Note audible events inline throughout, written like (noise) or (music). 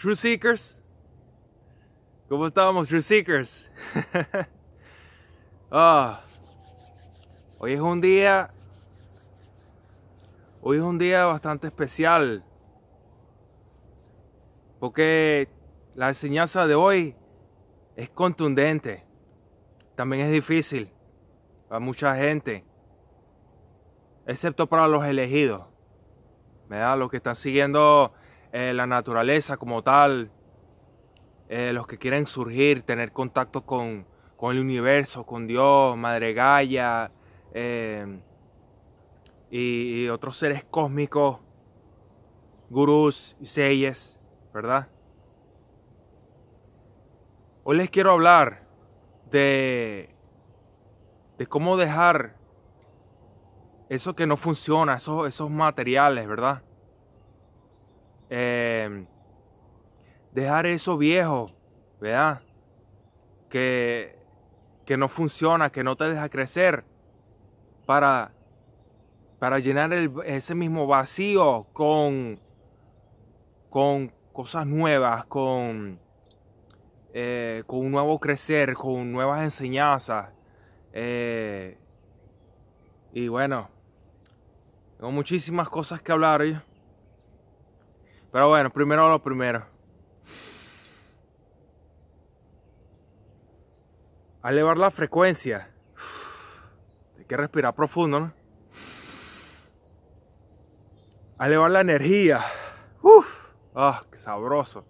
True Seekers. ¿Cómo estamos, True Seekers? (laughs) Ah, hoy es un día. Hoy es un día bastante especial. Porque la enseñanza de hoy es contundente. También es difícil para mucha gente. Excepto para los elegidos. ¿Verdad? Los que están siguiendo eh, la naturaleza como tal, eh, los que quieren surgir, tener contacto con, el universo, con Dios, Madre Gaia eh, y, otros seres cósmicos, gurús y seyes, ¿verdad? Hoy les quiero hablar de, de cómo dejar eso que no funciona, esos, esos materiales, ¿verdad? Em, dejar eso viejo, ¿verdad? Que, que no funciona, que no te deja crecer, para, para llenar ese mismo vacío con, con cosas nuevas, con, eh, con un nuevo crecer, con nuevas enseñanzas. Eh, y bueno, tengo muchísimas cosas que hablar. hoy pero bueno, primero lo primero. a elevar la frecuencia, hay que respirar profundo, ¿no? elevar la energía, ¡Uf! ¡Ah, qué sabroso!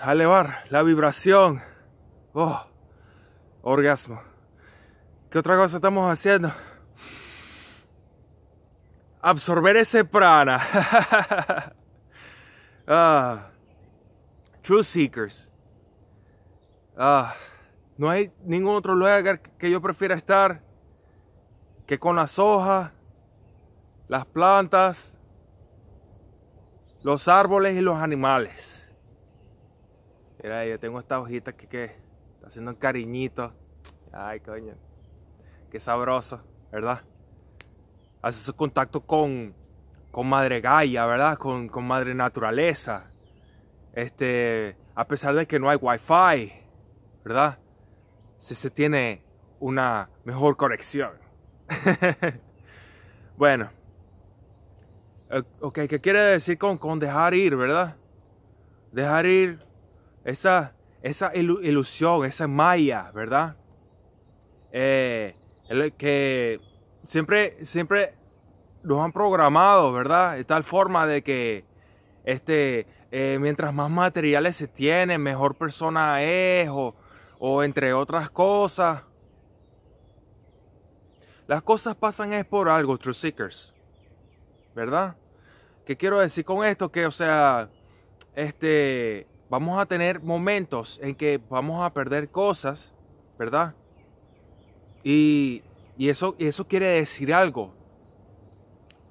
a elevar la vibración, ¡Oh! Orgasmo. ¿Qué otra cosa estamos haciendo? absorber ese prana. (laughs) Ah, True seekers. Ah, no hay ningún otro lugar que yo prefiera estar que con las hojas, las plantas, los árboles y los animales. Mira, yo tengo esta hojita que, que está haciendo un cariñito. Ay, coño. Qué sabroso, ¿verdad? haces contacto con, con madre Gaia, ¿verdad? Con, madre naturaleza. Este, a pesar de que no hay wifi, ¿verdad? Si se tiene una mejor conexión. (laughs) bueno. Eh, ok, ¿qué quiere decir con, con dejar ir, verdad? Dejar ir esa, esa ilusión, esa maya, ¿verdad? Eh, el, que siempre, siempre nos han programado, ¿verdad? De tal forma de que este, eh, mientras más materiales se tienen, mejor persona es, o, o entre otras cosas. Las cosas pasan es por algo, True Seekers. ¿Verdad? ¿Qué quiero decir con esto? Que, o sea, este, vamos a tener momentos en que vamos a perder cosas, ¿verdad? Y y eso, quiere decir algo,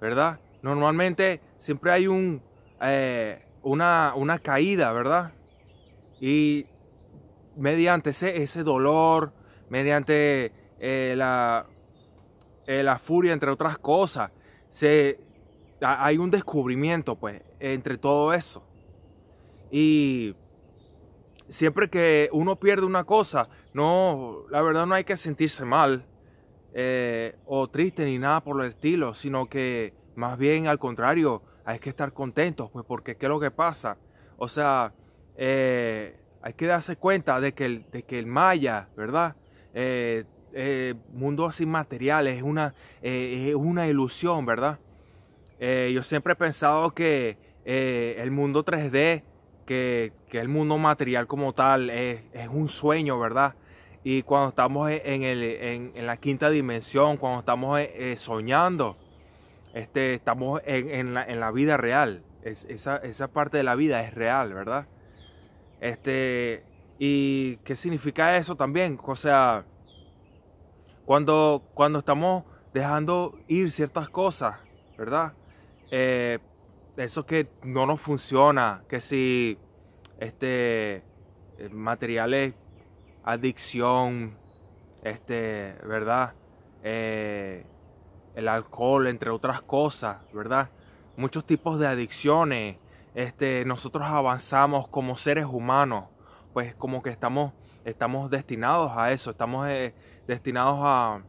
¿verdad? Normalmente siempre hay un, eh, una, caída, ¿verdad? Y mediante ese, dolor, mediante eh, la, eh, la furia, entre otras cosas, se, hay un descubrimiento, pues, entre todo eso. Y siempre que uno pierde una cosa, no, la verdad no hay que sentirse mal. Eh, o triste ni nada por el estilo, sino que más bien al contrario, hay que estar contentos, pues porque ¿qué es lo que pasa? O sea, eh, hay que darse cuenta de que el, de que el maya, ¿verdad? El eh, mundo así material es una, es una ilusión, ¿verdad? yo siempre he pensado que el mundo 3D, que, el mundo material como tal, es un sueño, ¿verdad? y cuando estamos en, la quinta dimensión, cuando estamos eh, eh, soñando, este, estamos en la, vida real. esa, parte de la vida es real, ¿verdad? Este, ¿Y qué significa eso también? O sea, cuando, cuando estamos dejando ir ciertas cosas, ¿verdad? Eh, eso que no nos funciona, que si este, materiales adicción, este, ¿verdad? Eh, el alcohol, entre otras cosas, ¿verdad? Muchos tipos de adicciones. Este, nosotros avanzamos como seres humanos, pues como que estamos, estamos destinados a eso, estamos eh, destinados a,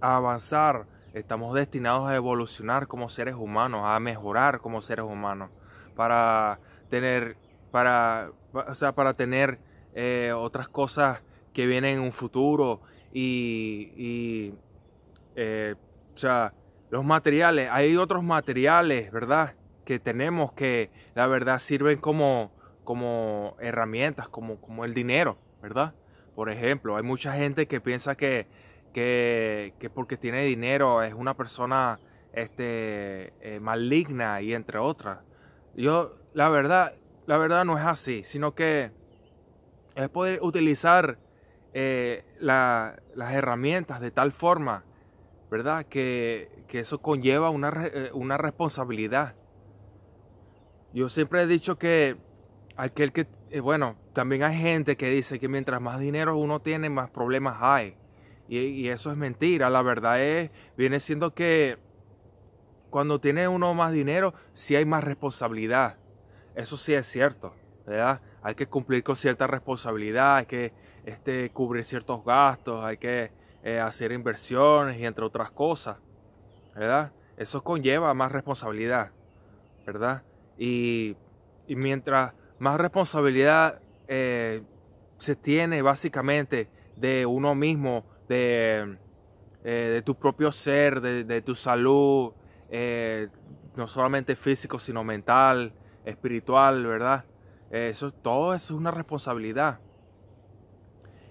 a avanzar, estamos destinados a evolucionar como seres humanos, a mejorar como seres humanos, para tener, para, o sea, para tener eh, otras cosas que vienen en un futuro y, eh, o sea, los materiales, hay otros materiales, ¿verdad? Que tenemos que la verdad sirven como, como herramientas, como, como el dinero, ¿verdad? Por ejemplo, hay mucha gente que piensa que, que, porque tiene dinero es una persona este, eh, maligna y entre otras. Yo, la verdad, la verdad no es así, sino que es poder utilizar eh, las herramientas de tal forma, ¿verdad? Que, eso conlleva eh, una, responsabilidad. Yo siempre he dicho que aquel que, eh, bueno, también hay gente que dice que mientras más dinero uno tiene, más problemas hay. Y, y eso es mentira. La verdad es, viene siendo que cuando tiene uno más dinero, sí hay más responsabilidad. Eso sí es cierto, ¿verdad? hay que cumplir con cierta responsabilidad, hay que este, cubrir ciertos gastos, hay que eh, hacer inversiones y entre otras cosas, ¿verdad? Eso conlleva más responsabilidad, ¿verdad? Y, mientras más responsabilidad eh, se tiene básicamente de uno mismo, eh, de, tu propio ser, de, de tu salud, no solamente físico, sino mental, espiritual, ¿verdad? Eso, todo eso es una responsabilidad.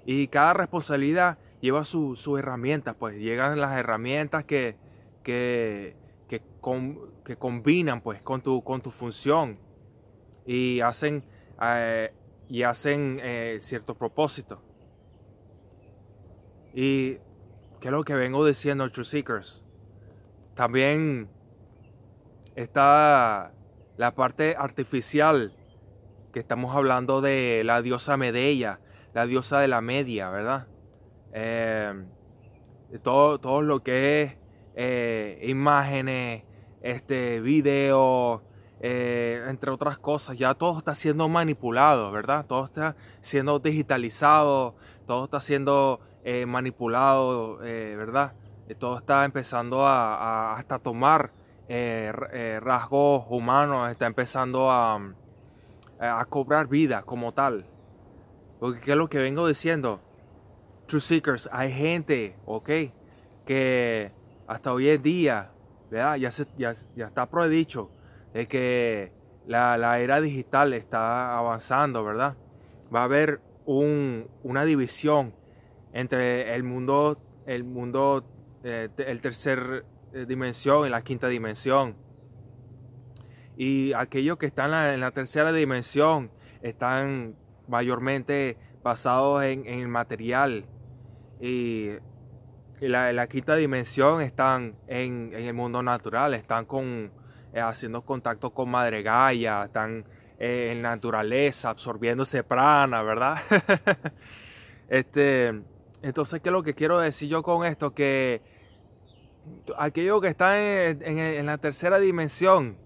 Y cada responsabilidad lleva sus su herramientas, pues llegan las herramientas que, que, que, combinan pues con tu, con tu función y hacen, eh, y hacen eh, ciertos propósitos. Y que es lo que vengo diciendo, True Seekers. También está la parte artificial que estamos hablando de la diosa Medella, la diosa de la media, ¿verdad? Eh, todo, todo lo que es eh, imágenes, este, eh, entre otras cosas, ya todo está siendo manipulado, ¿verdad? Todo está siendo digitalizado, todo está siendo manipulado, ¿verdad? Todo está empezando a hasta tomar rasgos humanos, está empezando a, eh, a cobrar vida como tal. Porque es lo que vengo diciendo? True Seekers, hay gente, ¿ok? Que hasta hoy en día, Ya, ya, ya está predicho de que la, era digital está avanzando, ¿verdad? Va a haber un, una división entre el mundo, el mundo, eh, el tercer eh, dimensión y la quinta dimensión y aquellos que están en la, tercera dimensión están mayormente basados en, el material y, la, quinta dimensión están en, el mundo natural, están con, eh, haciendo contacto con madre Gaia, están eh, en naturaleza, absorbiéndose prana, ¿verdad? (laughs) este, entonces, ¿qué es lo que quiero decir yo con esto? Que aquellos que están en la tercera dimensión,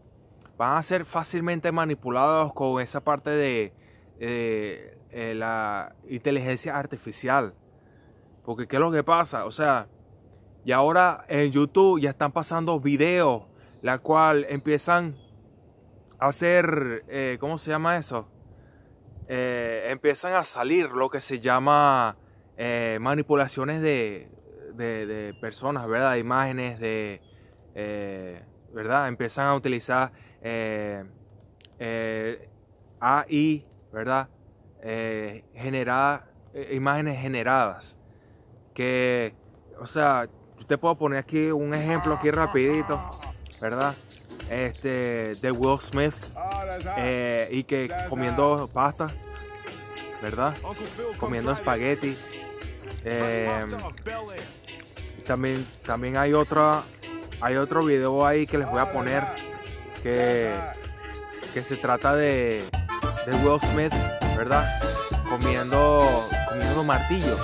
van a ser fácilmente manipulados con esa parte de eh, la inteligencia artificial. Porque ¿qué es lo que pasa? O sea, y ahora en YouTube ya están pasando videos, la cual empiezan a hacer, eh, ¿cómo se llama eso? Eh, empiezan a salir lo que se llama manipulaciones de, personas, ¿verdad? imágenes, de ¿verdad? Empiezan a utilizar eh, eh, AI, ¿verdad? Eh, eh, imágenes generadas. Que, o sea, yo te puedo poner aquí un ejemplo aquí rapidito, ¿verdad? Este, de Will Smith y que comiendo pasta, ¿verdad? Comiendo espagueti. también, también hay otra hay otro video ahí que les voy a poner que, que se trata de, de Will Smith, ¿verdad? Comiendo, comiendo martillos.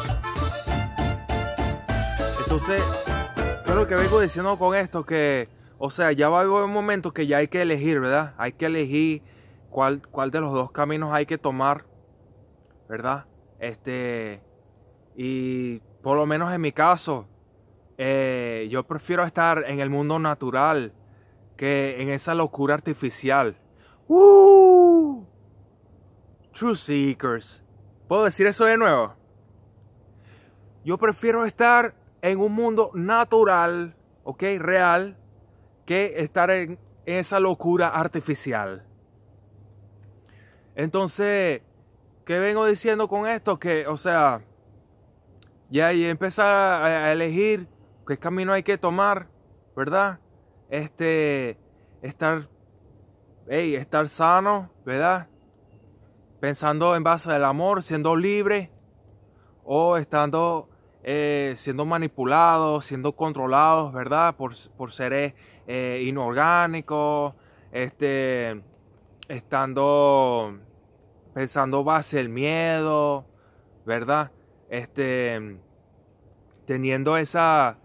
Entonces, yo lo que vengo diciendo con esto que, o sea, ya va a haber un momento que ya hay que elegir, ¿verdad? Hay que elegir cuál, cuál de los dos caminos hay que tomar, ¿verdad? Este, y por lo menos en mi caso, eh, yo prefiero estar en el mundo natural que en esa locura artificial. ¡Uh! True Seekers. ¿Puedo decir eso de nuevo? Yo prefiero estar en un mundo natural, ¿ok? Real, que estar en esa locura artificial. Entonces, ¿qué vengo diciendo con esto? Que, o sea, ya empezar a elegir qué camino hay que tomar, ¿verdad? Este, estar, estar sano, ¿verdad? Pensando en base al amor, siendo libre o estando eh, siendo manipulados, siendo controlados, ¿verdad? Por, por seres eh, inorgánicos, este, estando pensando base el miedo, ¿verdad? Este, teniendo esa,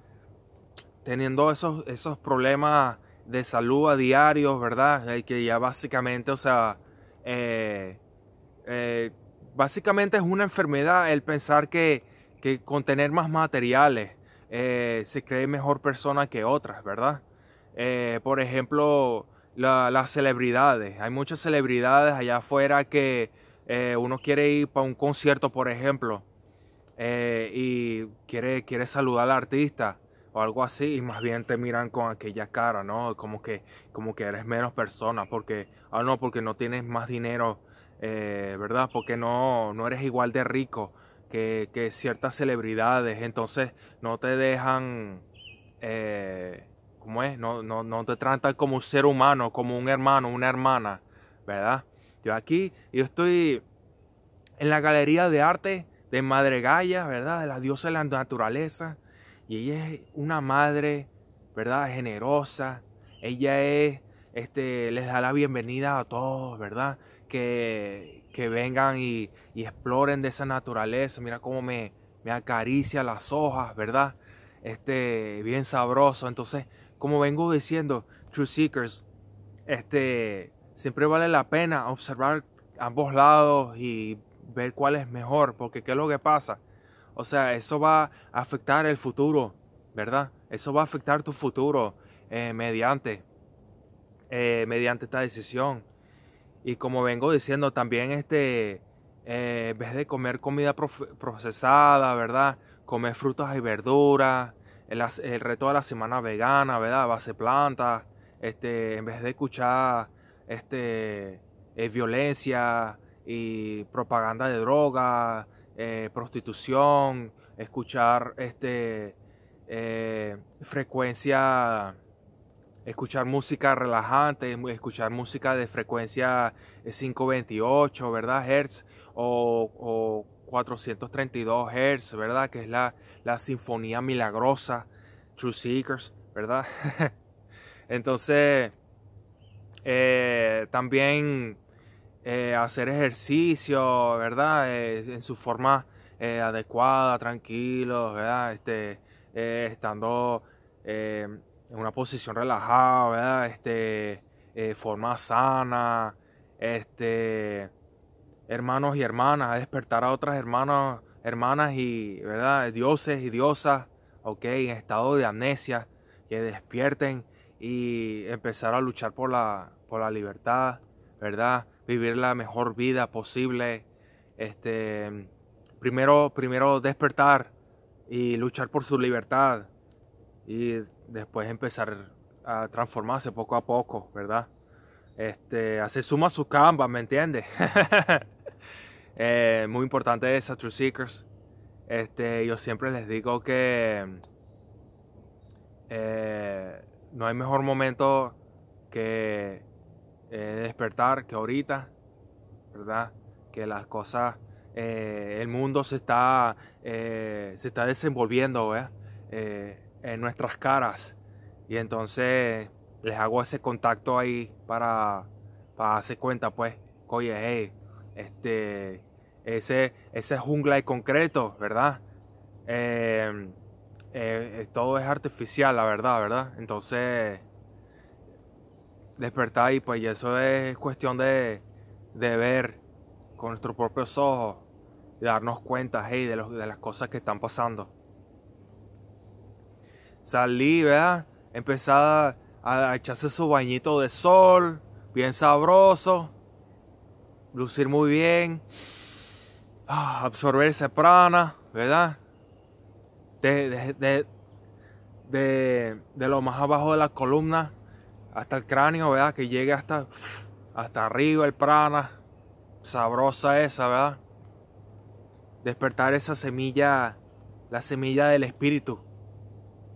teniendo esos, esos problemas de salud a diario, ¿verdad? Eh, que ya básicamente, o sea, eh, eh, básicamente es una enfermedad el pensar que, con tener más materiales se cree mejor persona que otras, ¿verdad? por ejemplo, las celebridades. Hay muchas celebridades allá afuera que uno quiere ir para un concierto, por ejemplo, y quiere, quiere saludar al artista o algo así y más bien te miran con aquella cara, ¿no? Como que, como que eres menos persona porque, ah, no, porque no tienes más dinero, eh, ¿verdad? Porque no, no eres igual de rico que, que ciertas celebridades, entonces no te dejan, eh, ¿cómo es? No, no, no te tratan como un ser humano, como un hermano, una hermana, ¿verdad? Yo aquí, yo estoy en la Galería de Arte de Madre Gaya, ¿verdad? De la diosa de la naturaleza y ella es una madre, ¿verdad? Generosa. Ella es, este, les da la bienvenida a todos, ¿verdad? Que, que vengan y, exploren de esa naturaleza. Mira cómo me, me acaricia las hojas, ¿verdad? Este, bien sabroso. Entonces, como vengo diciendo, True Seekers, este, siempre vale la pena observar ambos lados y ver cuál es mejor, porque ¿qué es lo que pasa? O sea, eso va a afectar el futuro, ¿verdad? Eso va a afectar tu futuro eh, mediante, eh, mediante esta decisión. Y como vengo diciendo, también este, eh, en vez de comer comida procesada, ¿verdad? Comer frutas y verduras, el, reto de la semana vegana, ¿verdad? Base plantas, este, en vez de escuchar este, violencia y propaganda de drogas. Eh, prostitución, escuchar este, eh, frecuencia, escuchar música relajante, escuchar música de frecuencia 528, eh, ¿verdad? Hertz o, 432 hertz ¿verdad? Que es la, sinfonía milagrosa, True Seekers, ¿verdad? (laughs) Entonces, también eh, hacer ejercicio, ¿verdad? Eh, en su forma eh, adecuada, tranquilo, ¿verdad? Este, estando en una posición relajada, ¿verdad? Este, forma sana, este, hermanos y hermanas, despertar a otras hermanos, hermanas y, ¿verdad? Dioses y diosas, ¿ok? En estado de amnesia, que despierten y empezar a luchar por la, por la libertad, ¿verdad? vivir la mejor vida posible. Este, primero, primero despertar y luchar por su libertad y después empezar a transformarse poco a poco, ¿verdad? Este, hacer suma su canvas, ¿me entiendes? (laughs) Eh, muy importante es True Seekers. Este, yo siempre les digo que eh, no hay mejor momento que eh, despertar que ahorita, ¿verdad? Que las cosas, eh, el mundo se está, eh, se está desenvolviendo, en nuestras caras. Y entonces les hago ese contacto ahí para, para hacer cuenta, pues, oye, este, ese, ese jungla de concreto, ¿verdad? todo es artificial, la verdad, ¿verdad? Entonces despertar y pues eso es cuestión de, ver con nuestros propios ojos y darnos cuenta, de, de las cosas que están pasando. Salí, ¿verdad? Empezar a, echarse su bañito de sol, bien sabroso, lucir muy bien, ah, absorberse prana, ¿verdad? de lo más abajo de la columna hasta el cráneo, ¿verdad? Que llegue hasta, hasta arriba el prana. Sabrosa esa, ¿verdad? Despertar esa semilla, la semilla del espíritu.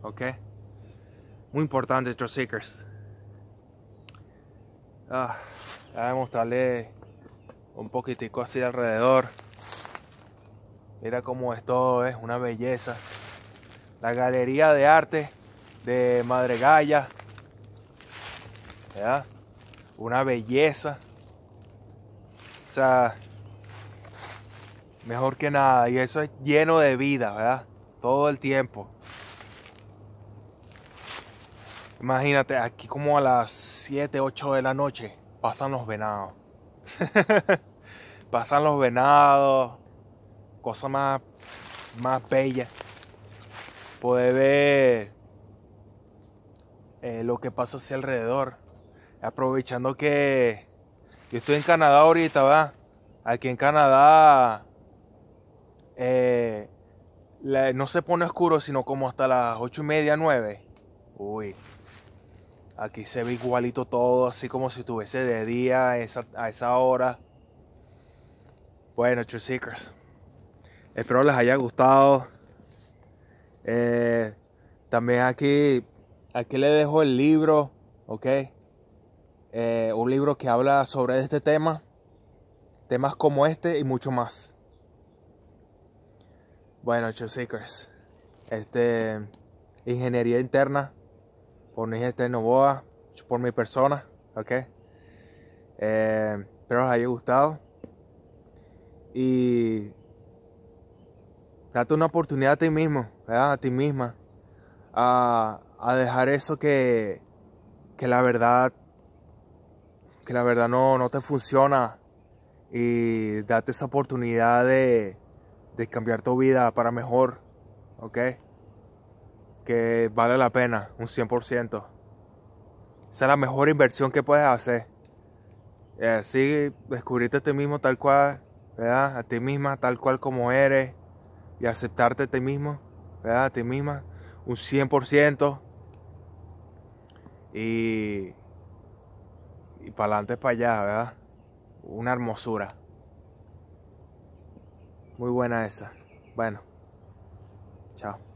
¿Ok? Muy importante, True Seekers. Ah, a mostrarle un poquitico así alrededor. Mira cómo es todo, es una belleza. La galería de arte de Madre Galla ¿verdad? Una belleza. O sea, mejor que nada. Y eso es lleno de vida, ¿verdad? Todo el tiempo. Imagínate, aquí como a las 7, 8 de la noche pasan los venados. (laughs) pasan los venados. Cosa más, más bella. Puede ver eh, lo que pasa hacia alrededor aprovechando que yo estoy en Canadá ahorita, va. Aquí en Canadá eh, no se pone oscuro, sino como hasta las ocho y media, nueve. Uy, aquí se ve igualito todo, así como si estuviese de día a esa, hora. Bueno, True Seekers, espero les haya gustado. Eh, también aquí, aquí le dejo el libro, ¿ok? Eh, un libro que habla sobre este tema, temas como este y mucho más. Bueno, Seekers, este, ingeniería interna por no Novoa, por mi persona, ¿ok? pero eh, espero os haya gustado. Y date una oportunidad a ti mismo, a ti misma, a, a dejar eso que, que la verdad que la verdad no, no te funciona y date esa oportunidad de, cambiar tu vida para mejor, ¿ok? Que vale la pena, un 100%. Esa es la mejor inversión que puedes hacer. así descubrirte a ti mismo tal cual, ¿verdad? A ti misma tal cual como eres y aceptarte a ti mismo, ¿verdad? A ti misma, un 100%. Y y para adelante para allá, ¿verdad? Una hermosura. Muy buena esa. Bueno, chao.